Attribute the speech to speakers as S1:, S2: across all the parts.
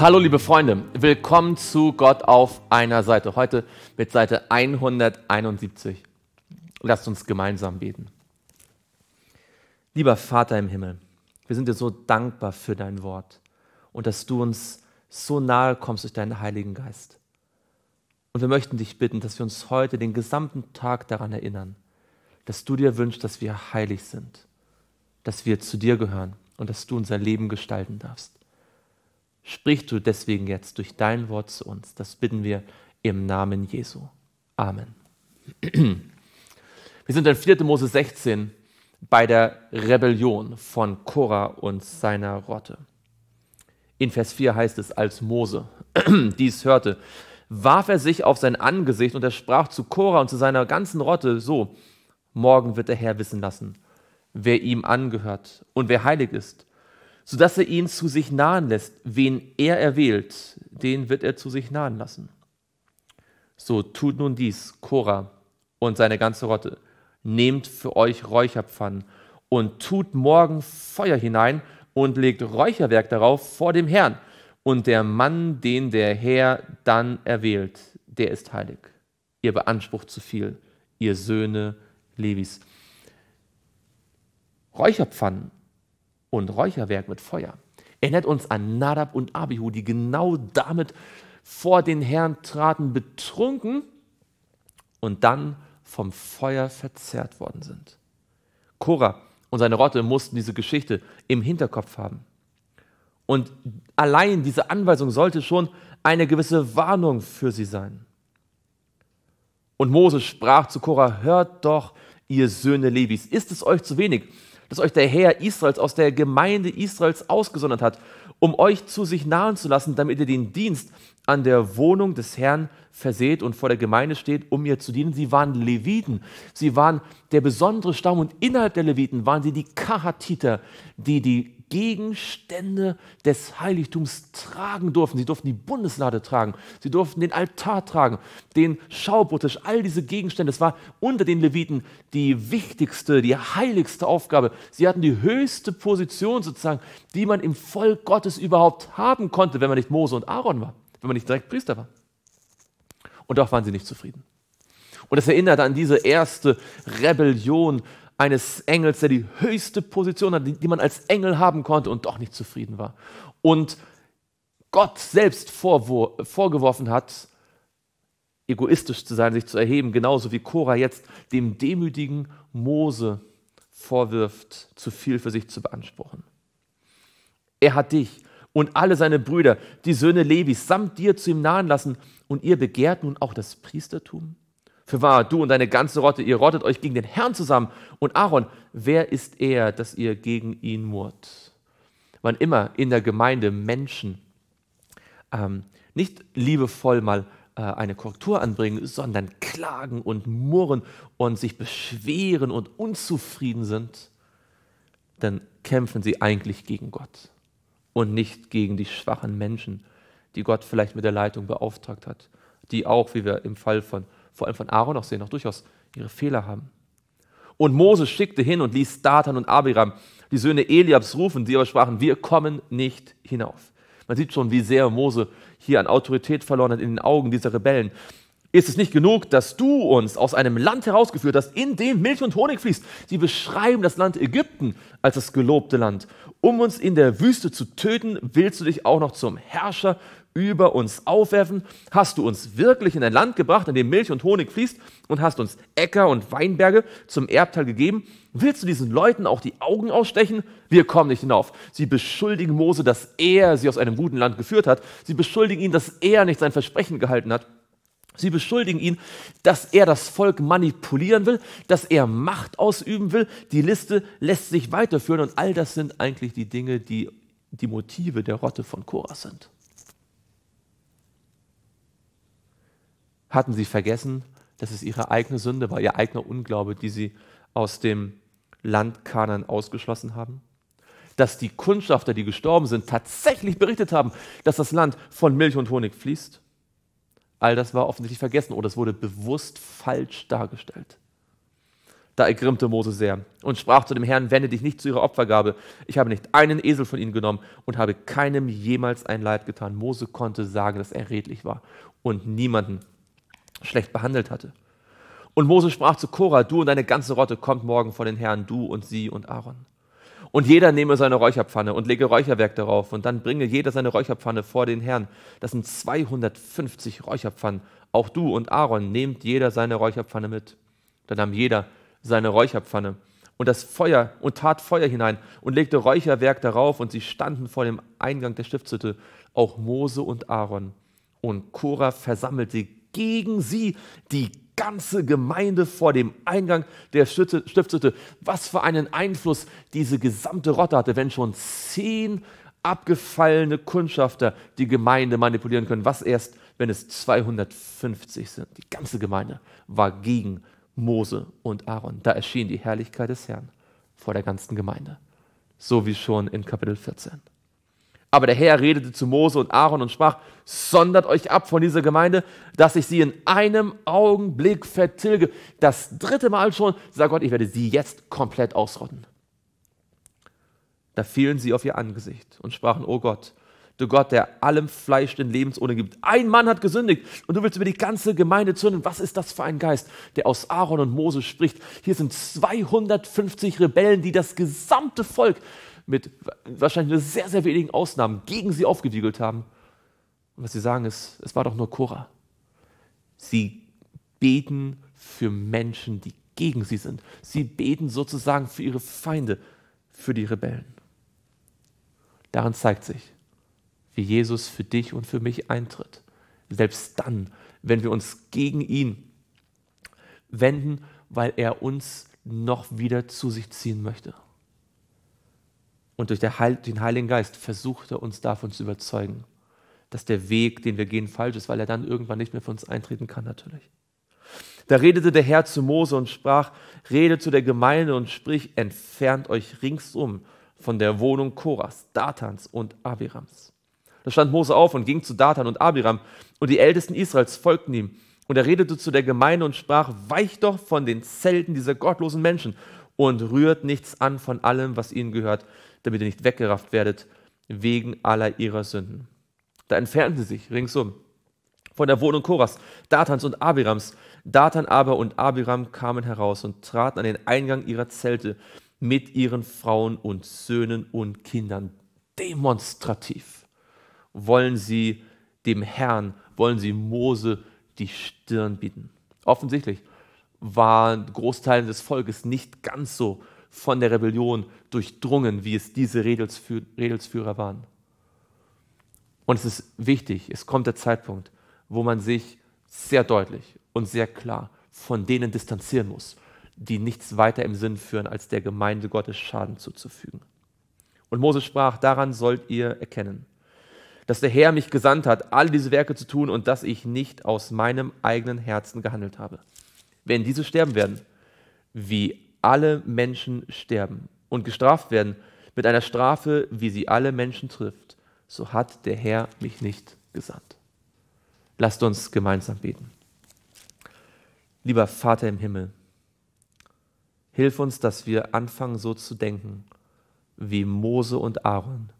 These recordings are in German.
S1: Hallo liebe Freunde, willkommen zu Gott auf einer Seite. Heute mit Seite 171. Lasst uns gemeinsam beten. Lieber Vater im Himmel, wir sind dir so dankbar für dein Wort und dass du uns so nahe kommst durch deinen Heiligen Geist. Und wir möchten dich bitten, dass wir uns heute den gesamten Tag daran erinnern, dass du dir wünschst, dass wir heilig sind, dass wir zu dir gehören und dass du unser Leben gestalten darfst. Sprich du deswegen jetzt durch dein Wort zu uns. Das bitten wir im Namen Jesu. Amen. Wir sind in 4. Mose 16 bei der Rebellion von Korah und seiner Rotte. In Vers 4 heißt es, als Mose dies hörte, warf er sich auf sein Angesicht und er sprach zu Korah und zu seiner ganzen Rotte so, morgen wird der Herr wissen lassen, wer ihm angehört und wer heilig ist sodass er ihn zu sich nahen lässt. Wen er erwählt, den wird er zu sich nahen lassen. So tut nun dies, Korah und seine ganze Rotte. Nehmt für euch Räucherpfannen und tut morgen Feuer hinein und legt Räucherwerk darauf vor dem Herrn. Und der Mann, den der Herr dann erwählt, der ist heilig. Ihr beansprucht zu viel, ihr Söhne Levis. Räucherpfannen und Räucherwerk mit Feuer. Erinnert uns an Nadab und Abihu, die genau damit vor den Herrn traten, betrunken und dann vom Feuer verzehrt worden sind. Korah und seine Rotte mussten diese Geschichte im Hinterkopf haben. Und allein diese Anweisung sollte schon eine gewisse Warnung für sie sein. Und Mose sprach zu Korah, hört doch, ihr Söhne Levis, ist es euch zu wenig, das euch der Herr Israels aus der Gemeinde Israels ausgesondert hat, um euch zu sich nahen zu lassen, damit ihr den Dienst an der Wohnung des Herrn verseht und vor der Gemeinde steht, um ihr zu dienen. Sie waren Leviten, sie waren der besondere Stamm und innerhalb der Leviten waren sie die Kahatiter, die die Gegenstände des Heiligtums tragen durften. Sie durften die Bundeslade tragen, sie durften den Altar tragen, den Schaubuttisch, all diese Gegenstände. Es war unter den Leviten die wichtigste, die heiligste Aufgabe. Sie hatten die höchste Position sozusagen, die man im Volk Gottes überhaupt haben konnte, wenn man nicht Mose und Aaron war, wenn man nicht direkt Priester war. Und doch waren sie nicht zufrieden. Und das erinnert an diese erste Rebellion eines Engels, der die höchste Position hatte, die man als Engel haben konnte und doch nicht zufrieden war. Und Gott selbst vorgeworfen hat, egoistisch zu sein, sich zu erheben, genauso wie Cora jetzt dem demütigen Mose vorwirft, zu viel für sich zu beanspruchen. Er hat dich und alle seine Brüder, die Söhne Levis, samt dir zu ihm nahen lassen und ihr begehrt nun auch das Priestertum? Für wahr, du und deine ganze Rotte, ihr rottet euch gegen den Herrn zusammen. Und Aaron, wer ist er, dass ihr gegen ihn murrt? Wann immer in der Gemeinde Menschen ähm, nicht liebevoll mal äh, eine Korrektur anbringen, sondern klagen und murren und sich beschweren und unzufrieden sind, dann kämpfen sie eigentlich gegen Gott und nicht gegen die schwachen Menschen, die Gott vielleicht mit der Leitung beauftragt hat, die auch, wie wir im Fall von vor allem von Aaron auch sehen, auch durchaus ihre Fehler haben. Und Moses schickte hin und ließ Datan und Abiram, die Söhne Eliabs, rufen, die aber sprachen, wir kommen nicht hinauf. Man sieht schon, wie sehr Mose hier an Autorität verloren hat in den Augen dieser Rebellen. Ist es nicht genug, dass du uns aus einem Land herausgeführt hast, in dem Milch und Honig fließt? Sie beschreiben das Land Ägypten als das gelobte Land. Um uns in der Wüste zu töten, willst du dich auch noch zum Herrscher über uns aufwerfen? Hast du uns wirklich in ein Land gebracht, in dem Milch und Honig fließt und hast uns Äcker und Weinberge zum Erbteil gegeben? Willst du diesen Leuten auch die Augen ausstechen? Wir kommen nicht hinauf. Sie beschuldigen Mose, dass er sie aus einem guten Land geführt hat. Sie beschuldigen ihn, dass er nicht sein Versprechen gehalten hat. Sie beschuldigen ihn, dass er das Volk manipulieren will, dass er Macht ausüben will. Die Liste lässt sich weiterführen und all das sind eigentlich die Dinge, die die Motive der Rotte von Korah sind. hatten sie vergessen, dass es ihre eigene Sünde war, ihr eigener Unglaube, die sie aus dem Land Kanan ausgeschlossen haben? Dass die Kundschafter, die gestorben sind, tatsächlich berichtet haben, dass das Land von Milch und Honig fließt? All das war offensichtlich vergessen oder es wurde bewusst falsch dargestellt. Da ergrimmte Mose sehr und sprach zu dem Herrn, wende dich nicht zu ihrer Opfergabe. Ich habe nicht einen Esel von ihnen genommen und habe keinem jemals ein Leid getan. Mose konnte sagen, dass er redlich war und niemanden schlecht behandelt hatte. Und Mose sprach zu Korah, du und deine ganze Rotte kommt morgen vor den Herrn, du und sie und Aaron. Und jeder nehme seine Räucherpfanne und lege Räucherwerk darauf und dann bringe jeder seine Räucherpfanne vor den Herrn. Das sind 250 Räucherpfannen. Auch du und Aaron nehmt jeder seine Räucherpfanne mit. Dann nahm jeder seine Räucherpfanne und das Feuer und tat Feuer hinein und legte Räucherwerk darauf und sie standen vor dem Eingang der Stiftshütte, auch Mose und Aaron. Und Korah versammelte gegen sie die ganze Gemeinde vor dem Eingang der Stiftshütte. Was für einen Einfluss diese gesamte Rotte hatte, wenn schon zehn abgefallene Kundschafter die Gemeinde manipulieren können. Was erst, wenn es 250 sind. Die ganze Gemeinde war gegen Mose und Aaron. Da erschien die Herrlichkeit des Herrn vor der ganzen Gemeinde. So wie schon in Kapitel 14. Aber der Herr redete zu Mose und Aaron und sprach, sondert euch ab von dieser Gemeinde, dass ich sie in einem Augenblick vertilge. Das dritte Mal schon, sagt Gott, ich werde sie jetzt komplett ausrotten. Da fielen sie auf ihr Angesicht und sprachen, oh Gott, du Gott, der allem Fleisch den Lebensodem gibt. Ein Mann hat gesündigt und du willst über die ganze Gemeinde zürnen. Was ist das für ein Geist, der aus Aaron und Mose spricht? Hier sind 250 Rebellen, die das gesamte Volk mit wahrscheinlich nur sehr, sehr wenigen Ausnahmen gegen sie aufgewiegelt haben. Und was sie sagen ist, es war doch nur Cora. Sie beten für Menschen, die gegen sie sind. Sie beten sozusagen für ihre Feinde, für die Rebellen. Daran zeigt sich, wie Jesus für dich und für mich eintritt. Selbst dann, wenn wir uns gegen ihn wenden, weil er uns noch wieder zu sich ziehen möchte. Und durch den Heiligen Geist versucht er uns davon zu überzeugen, dass der Weg, den wir gehen, falsch ist, weil er dann irgendwann nicht mehr für uns eintreten kann, natürlich. Da redete der Herr zu Mose und sprach: Rede zu der Gemeinde und sprich: Entfernt euch ringsum von der Wohnung Koras, Datans und Abirams. Da stand Mose auf und ging zu Datan und Abiram, und die Ältesten Israels folgten ihm. Und er redete zu der Gemeinde und sprach: Weicht doch von den Zelten dieser gottlosen Menschen und rührt nichts an von allem, was ihnen gehört, damit ihr nicht weggerafft werdet wegen aller ihrer Sünden. Da entfernten sie sich ringsum von der Wohnung Koras, Datans und Abirams. Datan aber und Abiram kamen heraus und traten an den Eingang ihrer Zelte mit ihren Frauen und Söhnen und Kindern. Demonstrativ wollen sie dem Herrn, wollen sie Mose die Stirn bieten. Offensichtlich waren Großteile des Volkes nicht ganz so von der Rebellion durchdrungen, wie es diese Redelsführer waren. Und es ist wichtig, es kommt der Zeitpunkt, wo man sich sehr deutlich und sehr klar von denen distanzieren muss, die nichts weiter im Sinn führen, als der Gemeinde Gottes Schaden zuzufügen. Und Mose sprach, daran sollt ihr erkennen, dass der Herr mich gesandt hat, all diese Werke zu tun und dass ich nicht aus meinem eigenen Herzen gehandelt habe wenn diese sterben werden, wie alle Menschen sterben und gestraft werden mit einer Strafe, wie sie alle Menschen trifft, so hat der Herr mich nicht gesandt. Lasst uns gemeinsam beten. Lieber Vater im Himmel, hilf uns, dass wir anfangen so zu denken wie Mose und Aaron,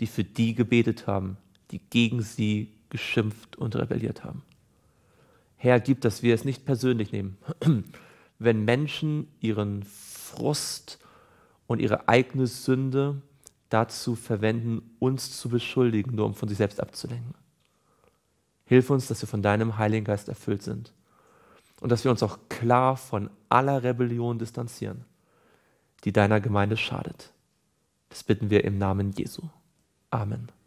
S1: die für die gebetet haben, die gegen sie geschimpft und rebelliert haben. Herr, gib, dass wir es nicht persönlich nehmen, wenn Menschen ihren Frust und ihre eigene Sünde dazu verwenden, uns zu beschuldigen, nur um von sich selbst abzulenken. Hilf uns, dass wir von deinem Heiligen Geist erfüllt sind und dass wir uns auch klar von aller Rebellion distanzieren, die deiner Gemeinde schadet. Das bitten wir im Namen Jesu. Amen.